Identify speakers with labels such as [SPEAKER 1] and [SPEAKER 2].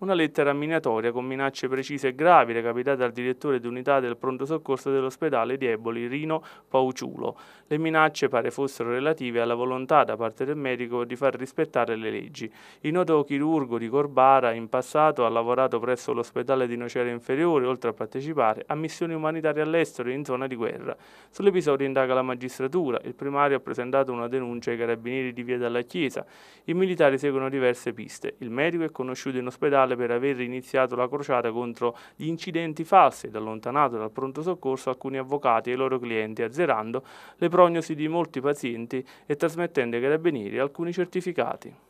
[SPEAKER 1] Una lettera minatoria con minacce precise e gravi recapitate al direttore d'unità del pronto soccorso dell'ospedale di Eboli, Rino Pauciulo. Le minacce pare fossero relative alla volontà da parte del medico di far rispettare le leggi. Il noto chirurgo di Corbara in passato ha lavorato presso l'ospedale di Nocera Inferiore, oltre a partecipare a missioni umanitarie all'estero in zona di guerra. Sull'episodio indaga la magistratura. Il primario ha presentato una denuncia ai carabinieri di Via dalla Chiesa. I militari seguono diverse piste. Il medico è conosciuto in ospedale penale per aver iniziato la crociata contro gli incidenti falsi ed allontanato dal pronto soccorso alcuni avvocati e i loro clienti, azzerando le prognosi di molti pazienti e trasmettendo ai carabinieri alcuni certificati.